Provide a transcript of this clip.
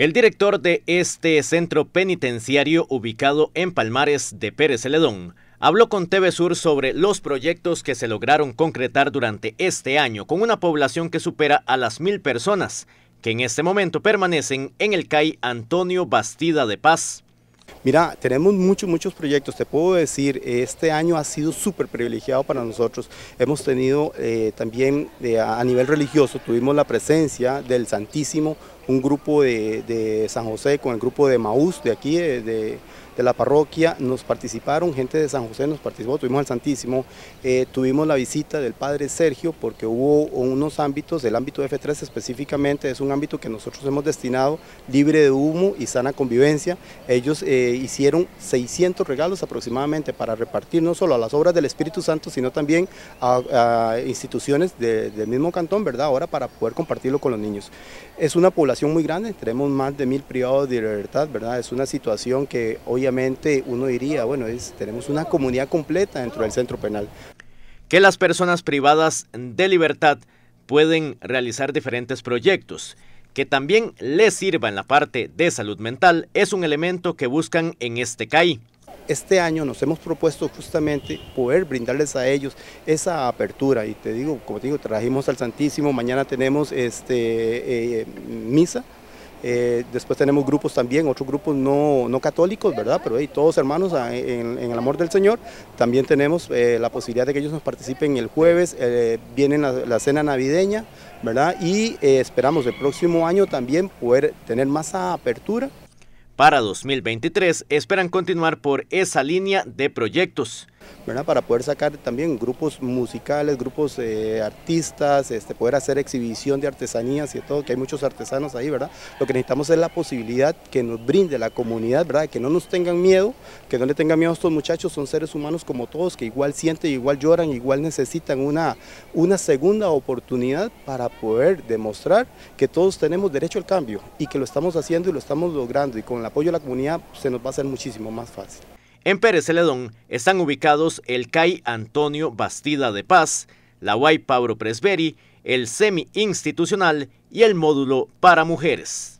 El director de este centro penitenciario ubicado en Palmares de Pérez Celedón habló con TV Sur sobre los proyectos que se lograron concretar durante este año con una población que supera a las mil personas que en este momento permanecen en el CAI Antonio Bastida de Paz, Mira, tenemos muchos, muchos proyectos. Te puedo decir, este año ha sido súper privilegiado para nosotros. Hemos tenido eh, también eh, a nivel religioso, tuvimos la presencia del Santísimo un grupo de, San José con el grupo de Maús de aquí, de, la parroquia, nos participaron, gente de San José nos participó, tuvimos al Santísimo, eh, tuvimos la visita del Padre Sergio porque hubo unos ámbitos, el ámbito F3 específicamente es un ámbito que nosotros hemos destinado libre de humo y sana convivencia, ellos eh, hicieron 600 regalos aproximadamente para repartir no solo a las obras del Espíritu Santo, sino también a instituciones del mismo cantón, ¿verdad? Ahora para poder compartirlo con los niños. Es una población muy grande, tenemos más de mil privados de libertad, ¿verdad? Es una situación que obviamente uno diría, bueno, es, tenemos una comunidad completa dentro del centro penal. Que las personas privadas de libertad pueden realizar diferentes proyectos que también les sirva en la parte de salud mental es un elemento que buscan en este CAI este año nos hemos propuesto justamente poder brindarles a ellos esa apertura y te digo, como te digo, trajimos al Santísimo, mañana tenemos este, eh, misa, eh, después tenemos grupos también, otros grupos no, católicos, ¿verdad? Pero todos hermanos ah, en, el amor del Señor. También tenemos eh, la posibilidad de que ellos nos participen el jueves, vienen la, la, cena navideña, ¿verdad? Y esperamos el próximo año también poder tener más apertura. Para 2023 esperan continuar por esa línea de proyectos para poder sacar también grupos musicales, grupos eh, artistas, este, poder hacer exhibición de artesanías y todo, que hay muchos artesanos ahí, ¿verdad? Lo que necesitamos es la posibilidad que nos brinde la comunidad, Que no nos tengan miedo, que no le tengan miedo a estos muchachos, son seres humanos como todos, que igual sienten, igual lloran, igual necesitan una, una segunda oportunidad para poder demostrar que todos tenemos derecho al cambio y que lo estamos haciendo y lo estamos logrando y con el apoyo de la comunidad se nos va a hacer muchísimo más fácil. En Pérez Celedón están ubicados el CAI Antonio Bastida de Paz, la UAI Pablo Presberi, el Semi Institucional y el módulo para mujeres.